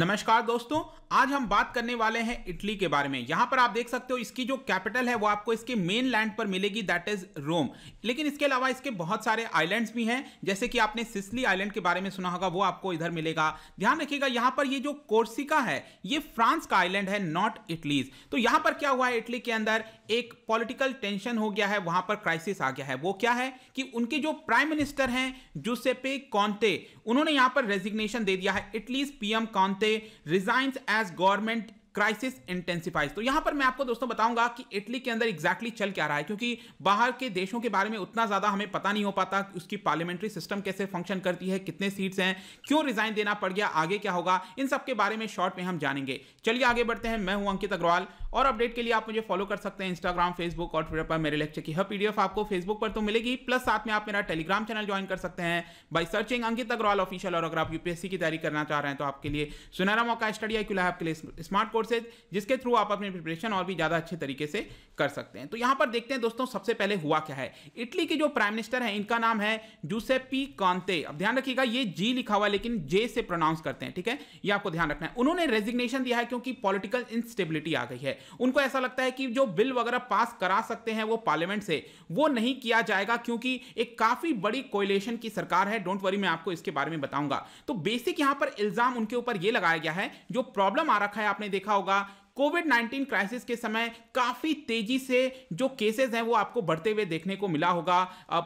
नमस्कार दोस्तों आज हम बात करने वाले हैं इटली के बारे में यहां पर आप देख सकते हो इसकी जो कैपिटल है वो आपको इसके मेन लैंड पर मिलेगी दैट इज रोम लेकिन इसके अलावा इसके बहुत सारे आइलैंड्स भी हैं जैसे कि आपने सिसली आइलैंड के बारे में सुना होगा वो आपको इधर मिलेगा ध्यान रखिएगा यहां पर ये जो कोर्सिका है ये फ्रांस का आइलैंड है नॉट इटलीज तो यहां पर क्या हुआ है इटली के अंदर एक पॉलिटिकल टेंशन हो गया है वहां पर क्राइसिस आ गया है वो क्या है कि उनके जो प्राइम मिनिस्टर हैं जूसेपे कॉन्ते उन्होंने यहां पर रेजिग्नेशन दे दिया है इटलीज पीएम कॉन्ते से resign as government crisis intensifies तो यहां पर मैं आपको दोस्तों बताऊंगा कि इटली के अंदर एग्जैक्टली exactly चल क्या रहा है क्योंकि बाहर के देशों के बारे में उतना ज्यादा हमें पता नहीं हो पाता उसकी पार्लियामेंट्री सिस्टम कैसे फंक्शन करती है कितने सीट्स हैं क्यों रिजाइन देना पड़ गया आगे क्या होगा इन सब के बारे में शॉर्ट में हम जानेंगे चलिए आगे बढ़ते हैं मैं हूं अंकित अग्रवाल और अपडेट के लिए आप मुझे फॉलो कर सकते हैं इंस्टाग्राम फेसबुक और ट्विटर पर मेरे लेक्चर की हर पीडीएफ आपको फेसबुक पर तो मिलेगी प्लस साथ में आप मेरा टेलीग्राम चैनल ज्वाइन कर सकते हैं by searching Ankit Agrawal official और अगर आप यूपीएससी की तैयारी करना चाह रहे हैं तो आपके लिए सुनहरा मौका स्टडी आई आपके लिए स्मार्ट कोर्सेज जिसके थ्रू आप अपनी प्रिपरेशन और भी ज़्यादा अच्छे तरीके से कर सकते हैं तो यहाँ पर देखते हैं दोस्तों सबसे पहले हुआ क्या है इटली के जो प्राइम मिनिस्टर है इनका नाम है जूसेपी कांते अब ध्यान रखिएगा ये जी लिखा हुआ लेकिन जे से प्रोनाउंस करते हैं ठीक है ये आपको ध्यान रखना है उन्होंने रेजिग्नेशन दिया है क्योंकि पॉलिटिकल इंस्टेबिलिटी आ गई है उनको ऐसा लगता है कि जो बिल वगैरह पास करा सकते हैं वो पार्लियामेंट से वो नहीं किया जाएगा क्योंकि एक काफ़ी बड़ी कोयलेशन की सरकार है डोंट वरी मैं आपको इसके बारे में बताऊंगा तो बेसिक यहां पर इल्ज़ाम उनके ऊपर ये लगाया गया है जो प्रॉब्लम आ रखा है आपने देखा होगा कोविड 19 क्राइसिस के समय काफ़ी तेजी से जो केसेस हैं वो आपको बढ़ते हुए देखने को मिला होगा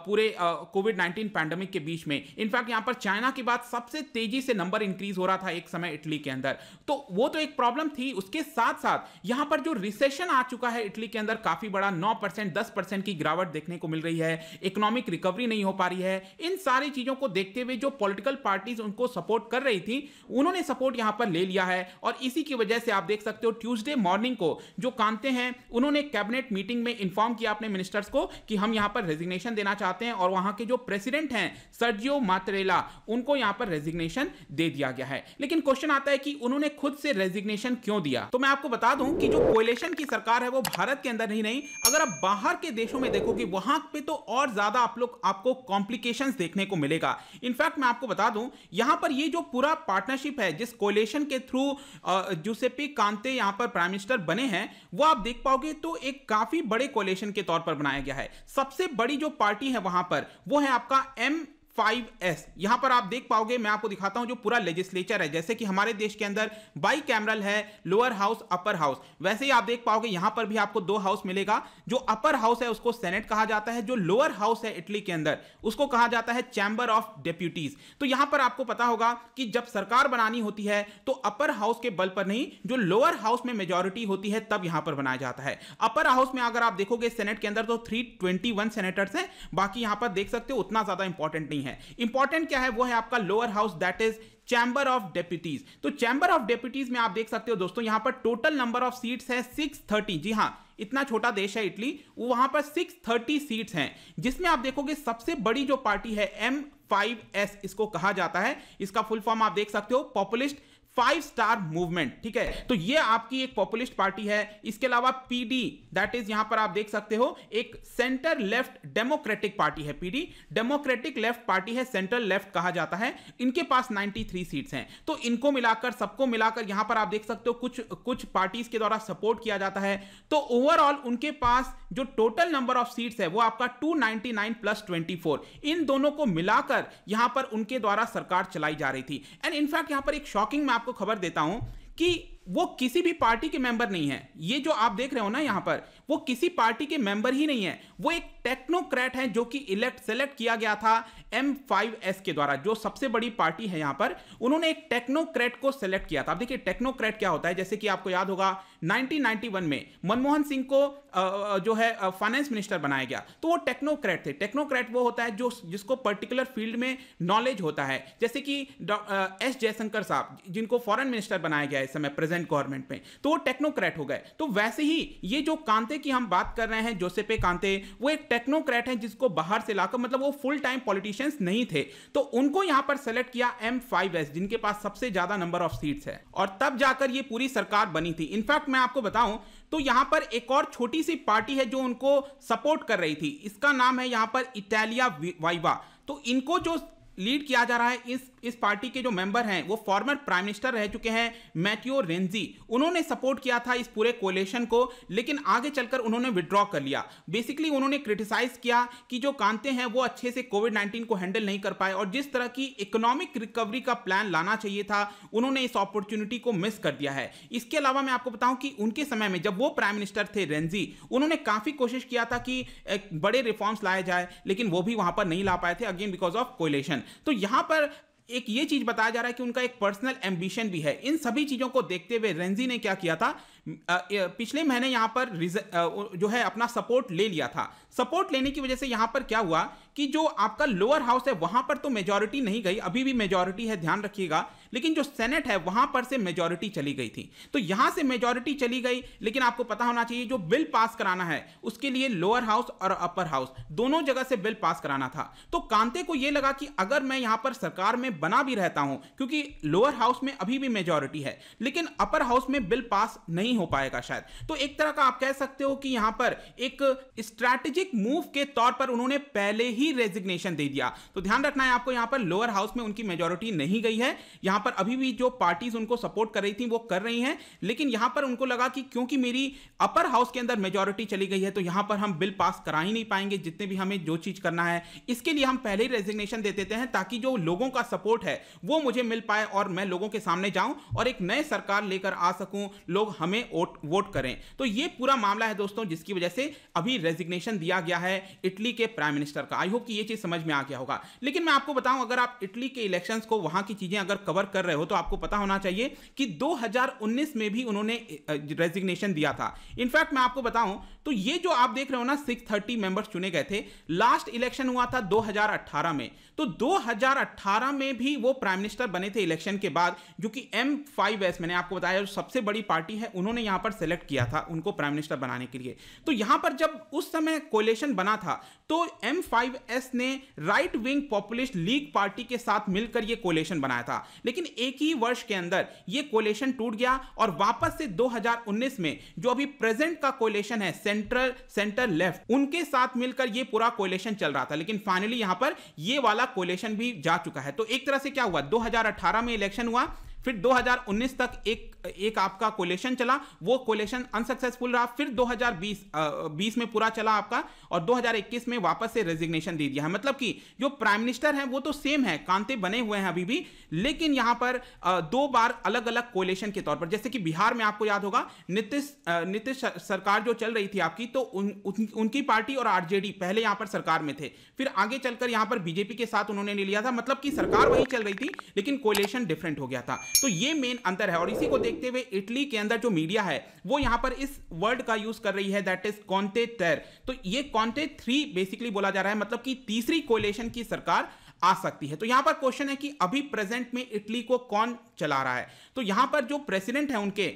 पूरे कोविड 19 पैंडमिक के बीच में इनफैक्ट यहाँ पर चाइना के बाद सबसे तेजी से नंबर इंक्रीज हो रहा था एक समय इटली के अंदर तो वो तो एक प्रॉब्लम थी उसके साथ साथ यहाँ पर जो रिसेशन आ चुका है इटली के अंदर काफ़ी बड़ा नौ परसेंट दस परसेंट की गिरावट देखने को मिल रही है इकोनॉमिक रिकवरी नहीं हो पा रही है इन सारी चीज़ों को देखते हुए जो पॉलिटिकल पार्टीज उनको सपोर्ट कर रही थी उन्होंने सपोर्ट यहाँ पर ले लिया है और इसी की वजह से आप देख सकते हो ट्यूज ट्यूजडे मॉर्निंग को जो कांते हैं उन्होंने कैबिनेट मीटिंग में इन्फॉर्म किया अपने मिनिस्टर्स को कि हम यहाँ पर रेजिग्नेशन देना चाहते हैं और वहाँ के जो प्रेसिडेंट हैं सर्जियो मात्रेला उनको यहाँ पर रेजिग्नेशन दे दिया गया है लेकिन क्वेश्चन आता है कि उन्होंने खुद से रेजिग्नेशन क्यों दिया तो मैं आपको बता दूं कि जो कोलेशन की सरकार है वो भारत के अंदर ही नहीं अगर आप बाहर के देशों में देखोगे वहां पे तो और ज्यादा आप लोग आपको कॉम्प्लिकेशन देखने को मिलेगा इनफैक्ट मैं आपको बता दूं यहां पर ये जो पूरा पार्टनरशिप है जिस कोलेशन के थ्रू जूसेपी कांते यहां पर प्राइम मिनिस्टर बने हैं वो आप देख पाओगे तो एक काफी बड़े कोलेशन के तौर पर बनाया गया है सबसे बड़ी जो पार्टी है वहां पर वो है आपका एम फाइव एस यहां पर आप देख पाओगे मैं आपको दिखाता हूं जो पूरा लेजिस्लेचर है जैसे कि हमारे देश के अंदर बाई कैमरल है लोअर हाउस अपर हाउस वैसे ही आप देख पाओगे यहां पर भी आपको दो हाउस मिलेगा जो अपर हाउस है उसको सेनेट कहा जाता है जो लोअर हाउस है इटली के अंदर उसको कहा जाता है चैम्बर ऑफ डेप्यूटीज तो यहां पर आपको पता होगा कि जब सरकार बनानी होती है तो अपर हाउस के बल पर नहीं जो लोअर हाउस में मेजोरिटी होती है तब यहां पर बनाया जाता है अपर हाउस में अगर आप देखोगे सेनेट के अंदर तो थ्री सेनेटर्स हैं बाकी यहां पर देख सकते हो उतना ज्यादा इंपॉर्टेंट नहीं नहीं है इंपॉर्टेंट क्या है वो है आपका lower house that is chamber of deputies तो चैंबर ऑफ डेप्यूटीज में आप देख सकते हो दोस्तों यहां पर टोटल नंबर ऑफ सीट्स है सिक्स थर्टी जी हां इतना छोटा देश है इटली वो वहां पर सिक्स थर्टी सीट्स हैं जिसमें आप देखोगे सबसे बड़ी जो पार्टी है एम फाइव एस इसको कहा जाता है इसका फुल फॉर्म आप देख सकते हो पॉपुलिस्ट फाइव स्टार मूवमेंट ठीक है तो ये आपकी एक पॉपुलिस्ट पार्टी है इसके अलावा पीडी दैट इज यहां पर आप देख सकते हो एक सेंटर लेफ्ट डेमोक्रेटिक पार्टी है पीडी डेमोक्रेटिक लेफ्ट पार्टी है सेंट्रल लेफ्ट कहा जाता है इनके पास 93 सीट्स हैं तो इनको मिलाकर सबको मिलाकर यहां पर आप देख सकते हो कुछ कुछ पार्टीज के द्वारा सपोर्ट किया जाता है तो ओवरऑल उनके पास जो टोटल नंबर ऑफ सीट्स है वो आपका 299 प्लस 24 इन दोनों को मिलाकर यहां पर उनके द्वारा सरकार चलाई जा रही थी एंड इनफैक्ट यहां पर एक शॉकिंग मैप आपको खबर देता हूं कि वो किसी भी पार्टी के मेंबर नहीं है ये जो आप देख रहे हो ना यहां पर वो किसी पार्टी के मेंबर ही नहीं है वो एक टेक्नोक्रेट है जो कि इलेक्ट सेलेक्ट किया गया था एम फाइव एस के द्वारा जो सबसे बड़ी पार्टी है यहां पर उन्होंने एक टेक्नोक्रेट को सेलेक्ट किया था देखिए टेक्नोक्रेट क्या होता है जैसे कि आपको याद होगा 1991 में मनमोहन सिंह को जो है फाइनेंस मिनिस्टर बनाया गया तो वो टेक्नोक्रेट थे टेक्नोक्रेट वो होता है जो जिसको पर्टिकुलर फील्ड में नॉलेज होता है जैसे कि एस जयशंकर साहब जिनको फॉरन मिनिस्टर बनाया गया इस समय प्रेजेंट प्रेजेंट गवर्नमेंट में तो वो टेक्नोक्रेट हो गए तो वैसे ही ये जो कांते की हम बात कर रहे हैं जोसेपे कांते वो एक टेक्नोक्रेट है जिसको बाहर से लाकर मतलब वो फुल टाइम पॉलिटिशियंस नहीं थे तो उनको यहां पर सेलेक्ट किया एम फाइव एस जिनके पास सबसे ज्यादा नंबर ऑफ सीट्स है और तब जाकर ये पूरी सरकार बनी थी इनफैक्ट मैं आपको बताऊं तो यहां पर एक और छोटी सी पार्टी है जो उनको सपोर्ट कर रही थी इसका नाम है यहां पर इटालिया वाइवा तो इनको जो लीड किया जा रहा है इस इस पार्टी के जो मेंबर हैं वो फॉर्मर प्राइम मिनिस्टर रह चुके हैं मैथ्यो रेंजी उन्होंने सपोर्ट किया था इस पूरे कोलेशन को लेकिन आगे चलकर उन्होंने विड्रॉ कर लिया बेसिकली उन्होंने क्रिटिसाइज किया कि जो कांते हैं वो अच्छे से कोविड नाइन्टीन को हैंडल नहीं कर पाए और जिस तरह की इकोनॉमिक रिकवरी का प्लान लाना चाहिए था उन्होंने इस अपॉर्चुनिटी को मिस कर दिया है इसके अलावा मैं आपको बताऊं कि उनके समय में जब वो प्राइम मिनिस्टर थे रेंजी उन्होंने काफ़ी कोशिश किया था कि बड़े रिफॉर्म्स लाए जाए लेकिन वो भी वहां पर नहीं ला पाए थे अगेन बिकॉज ऑफ कोलेशन तो यहां पर एक ये चीज बताया जा रहा है कि उनका एक पर्सनल एम्बिशन भी है इन सभी चीजों को देखते हुए रेंजी ने क्या किया था पिछले महीने यहां पर जो है अपना सपोर्ट ले लिया था सपोर्ट लेने की वजह से यहां पर क्या हुआ कि जो आपका लोअर हाउस है वहां पर तो मेजोरिटी नहीं गई अभी भी मेजोरिटी है ध्यान रखिएगा लेकिन जो सेनेट है वहां पर से मेजोरिटी चली गई थी तो यहां से मेजोरिटी चली गई लेकिन आपको पता होना चाहिए जो बिल पास कराना है उसके लिए लोअर हाउस और अपर हाउस दोनों जगह से बिल पास कराना था तो कांते को यह लगा कि अगर मैं यहां पर सरकार में बना भी रहता हूं क्योंकि लोअर हाउस में अभी भी मेजोरिटी है लेकिन अपर हाउस में बिल पास नहीं नहीं हो पाएगा शायद तो एक तरह का आप कह सकते हो कि यहां पर एक स्ट्रैटेजिक मूव के तौर पर उन्होंने पहले ही रेजिग्नेशन दे दिया तो ध्यान रखना है आपको यहां पर लोअर हाउस में उनकी मेजोरिटी नहीं गई है यहां पर अभी भी जो पार्टीज उनको सपोर्ट कर रही थी वो कर रही हैं लेकिन यहां पर उनको लगा कि क्योंकि मेरी अपर हाउस के अंदर मेजोरिटी चली गई है तो यहां पर हम बिल पास करा ही नहीं पाएंगे जितने भी हमें जो चीज करना है इसके लिए हम पहले ही रेजिग्नेशन दे देते हैं ताकि जो लोगों का सपोर्ट है वो मुझे मिल पाए और मैं लोगों के सामने जाऊं और एक नए सरकार लेकर आ सकूं लोग हमें में वोट वोट करें तो ये पूरा मामला है दोस्तों जिसकी वजह से अभी रेजिग्नेशन दिया गया है इटली के प्राइम मिनिस्टर का आई होप कि ये चीज़ समझ में आ गया होगा लेकिन मैं आपको बताऊं अगर आप इटली के इलेक्शन को वहां की चीज़ें अगर कवर कर रहे हो तो आपको पता होना चाहिए कि दो में भी उन्होंने रेजिग्नेशन दिया था इनफैक्ट मैं आपको बताऊं तो ये जो आप देख रहे हो ना सिक्स थर्टी चुने गए थे लास्ट इलेक्शन हुआ था 2018 में तो 2018 में भी वो प्राइम मिनिस्टर बने थे इलेक्शन के बाद जो कि एम मैंने आपको बताया जो सबसे बड़ी पार्टी है उन्होंने उन्होंने यहां पर सेलेक्ट किया था उनको प्राइम मिनिस्टर बनाने के लिए तो यहां पर जब उस समय कोलेशन बना था तो एम ने right wing populist league party के साथ मिलकर यह कोलेशन बनाया था लेकिन एक ही वर्ष के अंदर यह कोलेशन टूट गया और वापस से 2019 में जो अभी प्रेजेंट का कोलेशन है सेंट्रल सेंटर लेफ्ट उनके साथ मिलकर यह पूरा कोलेशन चल रहा था लेकिन फाइनली यहां पर यह वाला कोलेशन भी जा चुका है तो एक तरह से क्या हुआ 2018 में इलेक्शन हुआ फिर 2019 तक एक एक आपका कोलेशन चला वो कोलेशन अनसक्सेसफुल रहा फिर 2020 20 में पूरा चला आपका और 2021 में वापस से रेजिग्नेशन दे दिया है मतलब कि जो प्राइम मिनिस्टर है वो तो सेम है कांते बने हुए हैं अभी भी लेकिन यहां पर दो बार अलग अलग कोलेशन के तौर पर जैसे कि बिहार में आपको याद होगा नीतीश नीतीश सरकार जो चल रही थी आपकी तो उन, उनकी पार्टी और आरजेडी पहले यहां पर सरकार में थे फिर आगे चलकर यहां पर बीजेपी के साथ उन्होंने ले लिया था मतलब कि सरकार वही चल रही थी लेकिन कोलेशन डिफरेंट हो गया था तो ये मेन अंतर है और इसी को देखते हुए इटली के अंदर जो मीडिया है वो यहां पर इस वर्ड का यूज कर रही है दैट इज कॉन्टे तेर तो ये कॉन्टे थ्री बेसिकली बोला जा रहा है मतलब कि तीसरी कोलेशन की सरकार आ सकती है तो यहां पर क्वेश्चन है कि अभी प्रेजेंट में इटली को कौन चला रहा है तो यहां पर जो प्रेसिडेंट है उनके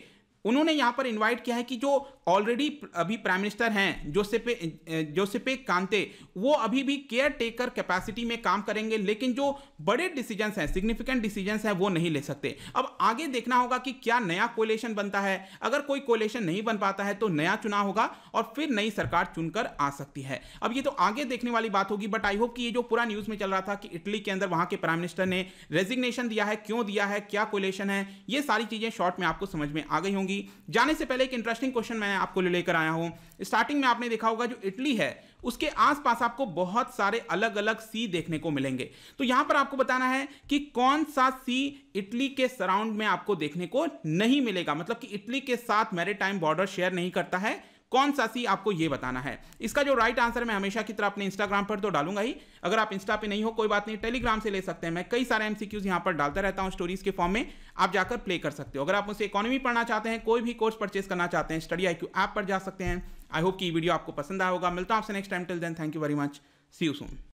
उन्होंने यहाँ पर इनवाइट किया है कि जो ऑलरेडी अभी प्राइम मिनिस्टर हैं जोसेपे जोसेपे कांते वो अभी भी केयर टेकर कैपेसिटी में काम करेंगे लेकिन जो बड़े डिसीजंस हैं सिग्निफिकेंट डिसीजंस हैं वो नहीं ले सकते अब आगे देखना होगा कि क्या नया कोलेशन बनता है अगर कोई कोलेशन नहीं बन पाता है तो नया चुनाव होगा और फिर नई सरकार चुनकर आ सकती है अब ये तो आगे देखने वाली बात होगी बट आई होप कि ये जो पूरा न्यूज़ में चल रहा था कि इटली के अंदर वहाँ के प्राइम मिनिस्टर ने रेजिग्नेशन दिया है क्यों दिया है क्या कोलेशन है ये सारी चीज़ें शॉर्ट में आपको समझ में आ गई होंगी होगी जाने से पहले एक इंटरेस्टिंग क्वेश्चन मैं आपको लेकर आया हूं स्टार्टिंग में आपने देखा होगा जो इटली है उसके आसपास आपको बहुत सारे अलग अलग सी देखने को मिलेंगे तो यहां पर आपको बताना है कि कौन सा सी इटली के सराउंड में आपको देखने को नहीं मिलेगा मतलब कि इटली के साथ मेरे टाइम बॉर्डर शेयर नहीं करता है कौन सा सी आपको ये बताना है इसका जो राइट आंसर मैं हमेशा की तरह अपने इंस्टाग्राम पर तो डालूंगा ही अगर आप इंस्टा पे नहीं हो कोई बात नहीं टेलीग्राम से ले सकते हैं मैं कई सारे एमसीक्यूज यहाँ पर डालता रहता हूँ स्टोरीज के फॉर्म में आप जाकर प्ले कर सकते हो अगर आप मुझसे इकोनॉमी पढ़ना चाहते हैं कोई भी कोर्स परचेस करना चाहते हैं स्टडी आई क्यू ऐप पर जा सकते हैं आई होप की वीडियो आपको पसंद आया होगा मिलता हूँ आपसे next time till then thank you very much see you soon